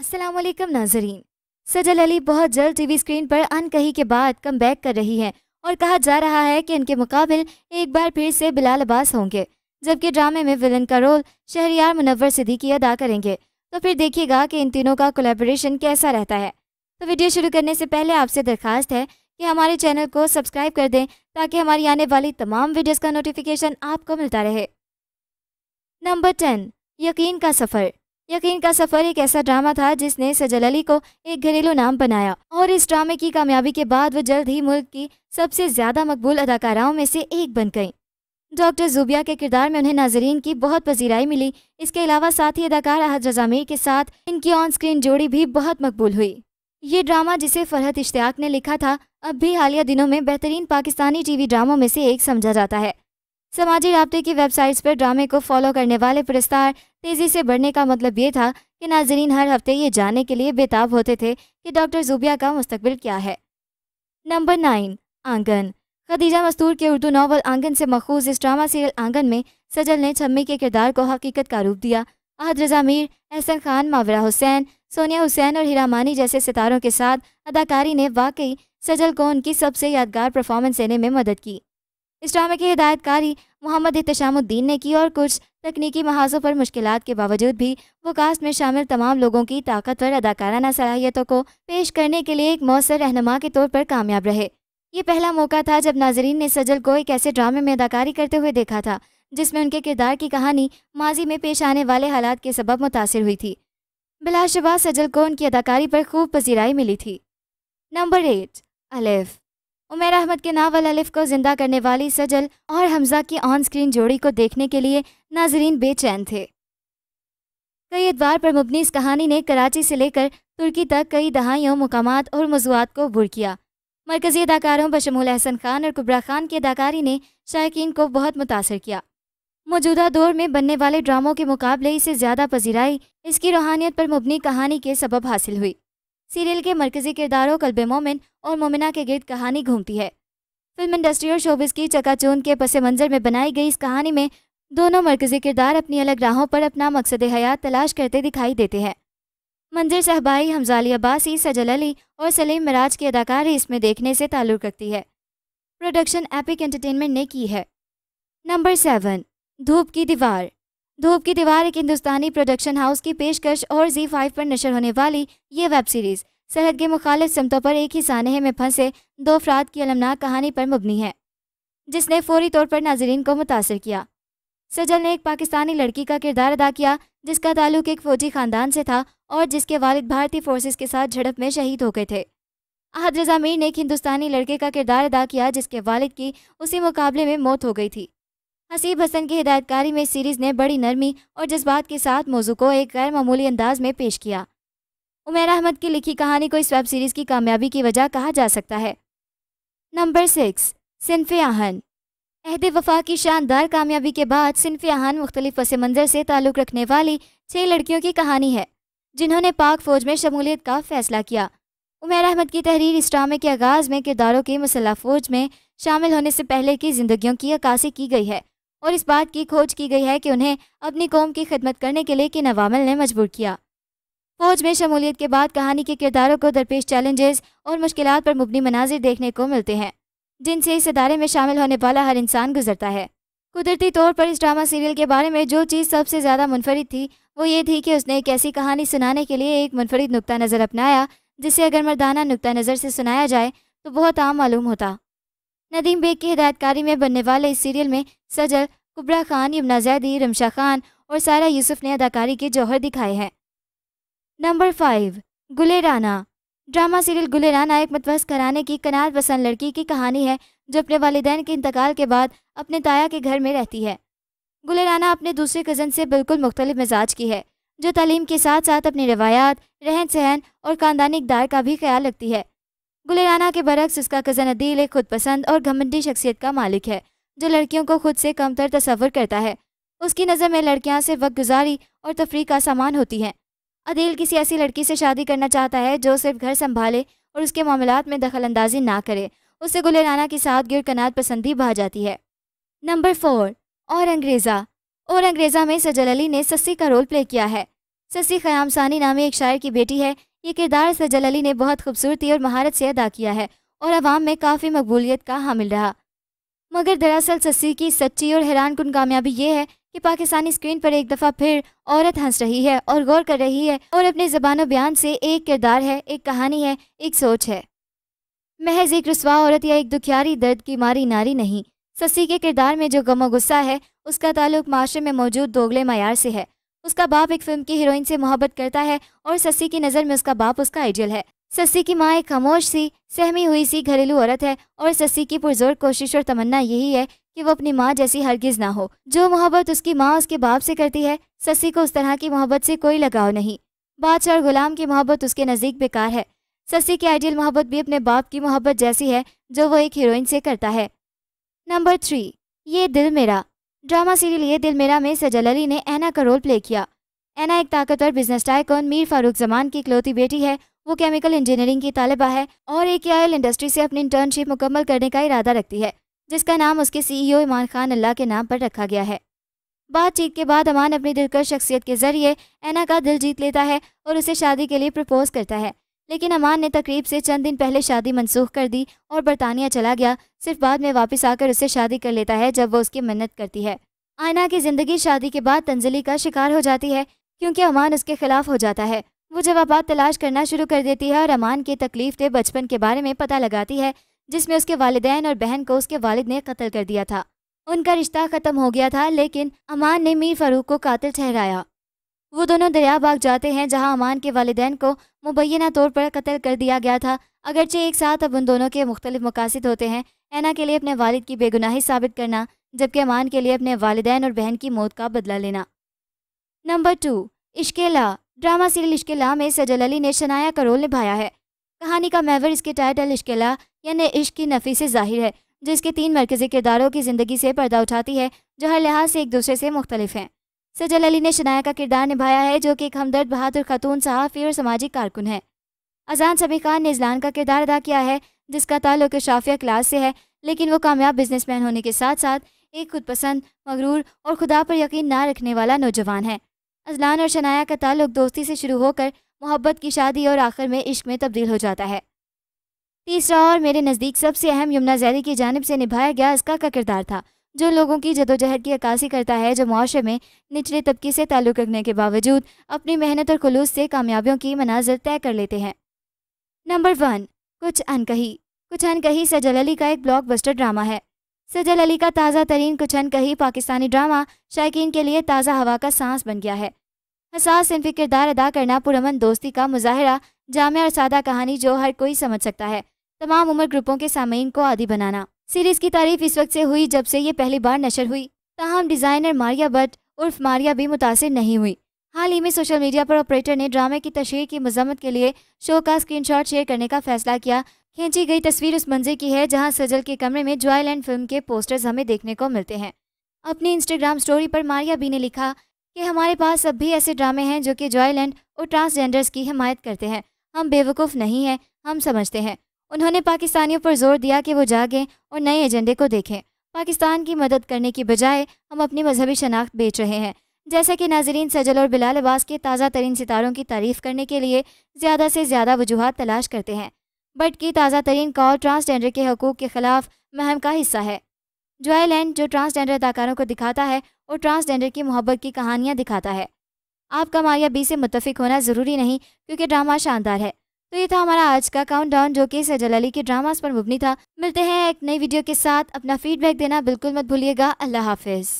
अस्सलाम वालेकुम नाजरीन सजल अली बहुत जल्द टीवी स्क्रीन पर अनकही के बाद कम बैक कर रही हैं और कहा जा रहा है कि इनके मुकाबल एक बार फिर से बिलाल अब्बास होंगे जबकि ड्रामे में विलन का रोल शहरियार मुनवर सिद्दीकी अदा करेंगे तो फिर देखिएगा कि इन तीनों का कोलेबोरेशन कैसा रहता है तो वीडियो शुरू करने से पहले आपसे दरख्वास्त है कि हमारे चैनल को सब्सक्राइब कर दें ताकि हमारी आने वाली तमाम वीडियोज़ का नोटिफिकेशन आपको मिलता रहे नंबर टेन यकीन का सफ़र यकीन का सफ़र एक ऐसा ड्रामा था जिसने सजल अली को एक घरेलू नाम बनाया और इस ड्रामे की कामयाबी के बाद वो जल्द ही मुल्क की सबसे ज़्यादा मकबूल अदाकाराओं में से एक बन गई डॉक्टर जुबिया के किरदार में उन्हें नाजरीन की बहुत पजीराई मिली इसके अलावा साथ ही अदाकार अहद रजामीर के साथ इनकी ऑन स्क्रीन जोड़ी भी बहुत मकबूल हुई ये ड्रामा जिसे फरहत इश्तियाक ने लिखा था अब भी हालिया दिनों में बेहतरीन पाकिस्तानी टीवी ड्रामों में से एक समझा जाता है समाजी रबते की वेबसाइट्स पर ड्रामे को फॉलो करने वाले प्रस्तार तेज़ी से बढ़ने का मतलब ये था कि नाजरीन हर हफ्ते ये जानने के लिए बेताब होते थे कि डॉक्टर जुबिया का मुस्तबिल क्या है नंबर नाइन आंगन खदीजा मस्तूर के उर्दू नावल आंगन से मखूज इस ड्रामा सीरियल आंगन में सजल ने छम्मी के किरदार को हकीकत का रूप दिया अहद रजा मीर एहसन खान मावरा हुसैन सोनिया हुसैन और हिरामानी जैसे सितारों के साथ अदाकारी ने वाकई सजल को उनकी सबसे यादगार परफॉर्मेंस देने में मदद की इस ड्रामे की हिदायतकारी मोहम्मद इतशामुद्दीन ने की और कुछ तकनीकी महाजों पर मुश्किल के बावजूद भी वो कास्ट में शामिल तमाम लोगों की ताकतवर अदाकाराना सलाहियतों को पेश करने के लिए एक मौसर रहनमा के तौर पर कामयाब रहे ये पहला मौका था जब नाजरीन ने सजल को एक ऐसे ड्रामे में अदाकारी करते हुए देखा था जिसमें उनके किरदार की कहानी माजी में पेश आने वाले हालात के सबब मुतासर हुई थी बिलाशबा सजल को उनकी अदाकारी पर खूब पसीराई मिली थी नंबर एट अलेफ़ उमेर अहमद के नावल अलिफ को जिंदा करने वाली सजल और हमजा की ऑन स्क्रीन जोड़ी को देखने के लिए नाजरीन बेचैन थे कई अदवार पर मुबनी इस कहानी ने कराची से लेकर तुर्की तक कई दहाइयों मकाम और मौजूद को बुर किया मरकज़ी अदाकारों बशमूल अहसन खान और कुबरा खान की अदाकारी ने शायक को बहुत मुतासर किया मौजूदा दौर में बनने वाले ड्रामों के मुकाबले इसे ज़्यादा पजीराई इसकी रूहानियत पर मुबनी कहानी के सबब हासिल हुई सीरियल के मरकजी किरदारों कल्ब मोमिन और मोमिना के गिर्द कहानी घूमती है फिल्म इंडस्ट्री और शोबिस की चकाचून के पस मंज़र में बनाई गई इस कहानी में दोनों मरकजी किरदार अपनी अलग राहों पर अपना मकसद हयात तलाश करते दिखाई देते हैं मंजर साहबाई हमजाली अब्बासी सजल अली और सलीम मराज की अदाकारी इसमें देखने से ताल्लुक़ रखती है प्रोडक्शन एपिक एंटरटेनमेंट ने की है नंबर सेवन धूप की दीवार धूप की दीवार एक हिंदुस्तानी प्रोडक्शन हाउस की पेशकश और जी फाइव पर नशर होने वाली ये वेब सीरीज़ सरहद के मुखालिफ समतों पर एक ही सानहे में फंसे दो अफराद की अलमनाक कहानी पर मबनी है जिसने फौरी तौर पर नाजरीन को मुतासर किया सजल ने एक पाकिस्तानी लड़की का किरदार अदा किया जिसका ताल्लुक एक फ़ौजी ख़ानदान से था और जिसके वालिद भारतीय फोर्सेस के साथ झड़प में शहीद हो गए थे अहद रजा मीर ने एक हिंदुस्तानी लड़के का किरदार अदा किया जिसके वालिद की उसी मुकाबले में मौत हो गई थी हसीब हसन की हिदायतकारी में सीरीज़ ने बड़ी नरमी और जज्बात के साथ मौजू को एक गैर मामूली अंदाज में पेश किया उमेर अहमद की लिखी कहानी को इस वेब सीरीज़ की कामयाबी की वजह कहा जा सकता है नंबर सिक्स सिनफ आहन अहद वफा की शानदार कामयाबी के बाद सिनफ आहन मुख्तलिफ पस मंज़र से ताल्लुक़ रखने वाली छः लड़कियों की कहानी है जिन्होंने पाक फ़ौज में शमूलियत का फ़ैसला किया उमेर अहमद की तहरीर इस ड्रामे के आगाज़ में किरदारों की मसल्ला फ़ौज में शामिल होने से पहले की ज़िंदगियों की अक्सी की गई है और इस बात की खोज की गई है कि उन्हें अपनी कौम की खिदमत करने के लिए किन अवामल ने मजबूर किया फौज में शमूलियत के बाद कहानी के किरदारों को दरपेश चैलेंजेस और मुश्किल पर मुबनी मनाजिर देखने को मिलते हैं जिनसे इस इदारे में शामिल होने वाला हर इंसान गुजरता है कुदरती तौर पर इस ड्रामा सीरियल के बारे में जो चीज़ सबसे ज़्यादा मुनफरद थी वो ये थी कि उसने एक ऐसी कहानी सुनाने के लिए एक मुनफरद नुकता नज़र अपनाया जिसे अगर मर्दाना नुक्ता नज़र से सुनाया जाए तो बहुत आम मालूम होता नदीम बेग की हिदायतकारी में बनने वाले इस सीरियल में सजल कुबरा खान यमुना जैदी रमशा खान और सारा यूसुफ ने अदाकारी के जौहर दिखाए हैं नंबर फाइव गुले राना ड्रामा सीरियल गुले राना एक मतवस कराने की कनाल पसंद लड़की की कहानी है जो अपने वालदेन के इंतकाल के बाद अपने ताया के घर में रहती है गुले राना अपने दूसरे कज़न से बिल्कुल मुख्तलिफ मिजाज की है जो तालीम के साथ साथ अपनी रवायात रहन सहन और ख़ानदानी इकदार का भी ख्याल रखती है गुलेराना के बरक्स उसका कज़न अदील एक खुदपसंद और घमंडी शख्सियत का मालिक है जो लड़कियों को खुद से कमतर तस्वर करता है उसकी नज़र में लड़कियाँ से वक्त गुजारी और तफरी का सामान होती हैं अदील किसी ऐसी लड़की से शादी करना चाहता है जो सिर्फ घर संभाले और उसके मामलों में दखल अंदाजी ना करे उससे गुलेराना के साथ कनात पसंदी भा जाती है नंबर फोर और अंग्रेज़ा और अंग्रेज़ा में सजल अली ने सस्सी का रोल प्ले किया है सस्सी खयाम सानी नामी एक शायर की बेटी है ये किरदार सजल अली ने बहुत खूबसूरती और महारत से अदा किया है और आवाम में काफ़ी मकबूलियत का हामिल रहा मगर दरअसल सस्सी की सच्ची और हैरान कन कामयाबी ये है कि पाकिस्तानी स्क्रीन पर एक दफ़ा फिर औरत हंस रही है और गौर कर रही है और अपने जबान बयान से एक किरदार है एक कहानी है एक सोच है महज एक रसवा औरत या एक दुखियारी दर्द की मारी नारी नहीं सस्सी के किरदार में जो गमो गुस्सा है उसका ताल्लुक माशरे में मौजूद दोगले मैार से है उसका बाप एक फिल्म की हीरोइन से मोहब्बत करता है और सस्सी की नज़र में उसका बाप उसका आइडियल है सस्सी की माँ एक खामोश सी सहमी हुई सी घरेलू औरत है और सस्सी की पुरजोर कोशिश और तमन्ना यही है कि वो अपनी माँ जैसी हरगिज़ ना हो जो मोहब्बत उसकी माँ उसके बाप से करती है सस्सी को उस तरह की मोहब्बत से कोई लगाव नहीं बादशाह और गुलाम की मोहब्बत उसके नज़दीक बेकार है सस्सी की आइडियल मोहब्बत भी अपने बाप की मोहब्बत जैसी है जो वो एक हीरोइन से करता है नंबर थ्री ये दिल मेरा ड्रामा सीरियल ये दिल मेरा में सजल अली ने ऐना का रोल प्ले किया ऐना एक ताकतवर बिजनेस टाइकॉन मीर फारूक जमान की इकलौती बेटी है वो केमिकल इंजीनियरिंग की तालबा है और एक आयल इंडस्ट्री से अपनी इंटर्नशिप मुकम्मल करने का इरादा रखती है जिसका नाम उसके सीईओ e इमान खान अल्लाह के नाम पर रखा गया है बातचीत के बाद अमान अपनी दिलकश शख्सियत के जरिए ऐना का दिल जीत लेता है और उसे शादी के लिए प्रपोज करता है लेकिन अमान ने तकरीब से चंद दिन पहले शादी मनसूख कर दी और बरतानिया चला गया सिर्फ बाद में वापस आकर उससे शादी कर लेता है जब वो उसकी मन्नत करती है आयना की ज़िंदगी शादी के बाद तंजली का शिकार हो जाती है क्योंकि अमान उसके खिलाफ हो जाता है वो जवाब तलाश करना शुरू कर देती है और अमान की तकलीफ दे बचपन के बारे में पता लगाती है जिसमें उसके वालदेन और बहन को उसके वालिद ने कत्ल कर दिया था उनका रिश्ता ख़त्म हो गया था लेकिन अमान ने मीर फ़ारूक को कातिल ठहराया वो दोनों दरिया बाग जाते हैं जहां अमान के वालदेन को मुबैना तौर पर कत्ल कर दिया गया था अगरचे एक साथ अब उन दोनों के मुख्तलि मकासद होते हैं ऐना के लिए अपने वालद की बेगुनाही साबित करना जबकि अमान के लिए अपने वालदेन और बहन की मौत का बदला लेना number two Ishqelaa drama serial Ishqelaa में सजल अली ने शनाया का रोल निभाया है कहानी का मैवर इसके टाइटल इश्केला यानी इश्क की नफ़ी से जाहिर है जो इसके तीन मरकज़ी किरदारों की ज़िंदगी से पर्दा उठाती है जो हर लिहाज से एक दूसरे से मुख्तलिफ हैं सजल अली ने शनाया का किरदार निभाया है जो कि एक हमदर्द बहादुर खतून सहाफ़ी और सामाजिक कारकुन है अजान सभी खान ने इजलान का किरदार अदा किया है जिसका ताल्लुक शाफिया क्लास से है लेकिन वो कामयाब बिजनेसमैन होने के साथ साथ एक खुदपसंद मगरूर और खुदा पर यकीन ना रखने वाला नौजवान है अजलान और शनाया का ताल्लुक दोस्ती से शुरू होकर मोहब्बत की शादी और आखिर में इश्क में तब्दील हो जाता है तीसरा और मेरे नज़दीक सबसे अहम यमुना जैदी की जानब से निभाया गया इसका का किरदार था जो लोगों की जदोजहद की अक्सी करता है जो मुआरे में निचले तबके से ताल्लुक़ रखने के बावजूद अपनी मेहनत और खलूस से कामयाबियों की मनाजर तय कर लेते हैं नंबर वन कुछ अनकही कुछ अनकही सजल अली का एक ब्लॉक बस्टर ड्रामा है सजल अली का ताज़ा तरीन कुछ अनकही पाकिस्तानी ड्रामा शायक के लिए ताज़ा हवा का सांस बन गया है हसास सिंफी किरदार अदा करना पुरमन दोस्ती का मुजाहरा जाम और सादा कहानी जो हर कोई समझ सकता है तमाम उम्र ग्रुपों के सामीन को आदि बनाना सीरीज की तारीफ इस वक्त से हुई जब से ये पहली बार नशर हुई ताहम डिज़ाइनर मारिया भट्ट उर्फ मारिया भी मुतासर नहीं हुई हाल ही में सोशल मीडिया पर ऑपरेटर ने ड्रामे की तशहर की मजम्मत के लिए शो का स्क्रीनशॉट शेयर करने का फैसला किया खींची गई तस्वीर उस मंजिल की है जहां सजल के कमरे में एंड फिल्म के पोस्टर्स हमें देखने को मिलते हैं अपनी इंस्टाग्राम स्टोरी पर मारिया बी ने लिखा कि हमारे पास अब भी ऐसे ड्रामे हैं जो कि ज्वाइलैंड और ट्रांसजेंडर्स की हमायत करते हैं हम बेवकूफ़ नहीं हैं हम समझते हैं उन्होंने पाकिस्तानियों पर जोर दिया कि वो जागें और नए एजेंडे को देखें पाकिस्तान की मदद करने की बजाय हम अपनी मजहबी शनाख्त बेच रहे हैं जैसा कि नाजरीन सजल और बिलाल अब्बास के ताज़ा तरीन सितारों की तारीफ़ करने के लिए ज़्यादा से ज़्यादा वजूहत तलाश करते हैं बट की ताज़ा तरीन कॉल ट्रांसजेंडर के हकूक़ के ख़िलाफ़ महम का हिस्सा है जॉय लैंड जो ट्रांसजेंडर अदाकारों को दिखाता है और ट्रांसजेंडर की मोहब्बत की कहानियाँ दिखाता है आपका मारिया बी से मुतफिक होना ज़रूरी नहीं क्योंकि ड्रामा शानदार है तो ये था हमारा आज का काउंटडाउन जो कि सजल अली के ड्रामास पर मुबनी था मिलते हैं एक नई वीडियो के साथ अपना फीडबैक देना बिल्कुल मत भूलिएगा अल्लाह हाफिज़